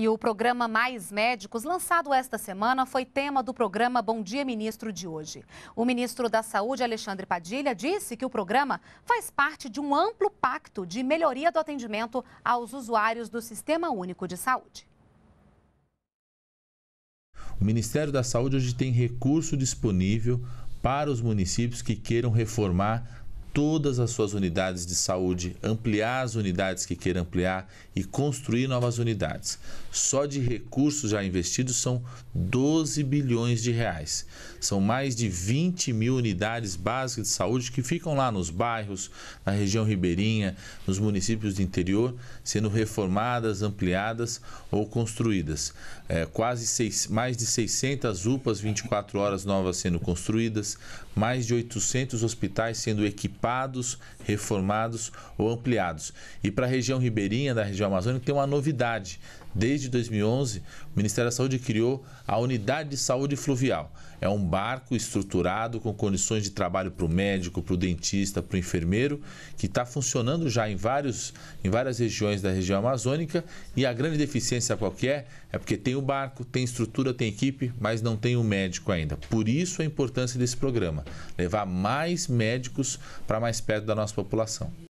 E o programa Mais Médicos, lançado esta semana, foi tema do programa Bom Dia Ministro de hoje. O ministro da Saúde, Alexandre Padilha, disse que o programa faz parte de um amplo pacto de melhoria do atendimento aos usuários do Sistema Único de Saúde. O Ministério da Saúde hoje tem recurso disponível para os municípios que queiram reformar todas as suas unidades de saúde, ampliar as unidades que queira ampliar e construir novas unidades. Só de recursos já investidos são 12 bilhões de reais. São mais de 20 mil unidades básicas de saúde que ficam lá nos bairros, na região ribeirinha, nos municípios do interior, sendo reformadas, ampliadas ou construídas. É, quase seis, mais de 600 UPAs 24 horas novas sendo construídas, mais de 800 hospitais sendo equipados equipados, reformados ou ampliados. E para a região ribeirinha da região amazônica tem uma novidade. Desde 2011, o Ministério da Saúde criou a Unidade de Saúde Fluvial. É um barco estruturado com condições de trabalho para o médico, para o dentista, para o enfermeiro, que está funcionando já em, vários, em várias regiões da região amazônica. E a grande deficiência qualquer é porque tem o barco, tem estrutura, tem equipe, mas não tem o um médico ainda. Por isso a importância desse programa levar mais médicos para mais perto da nossa população.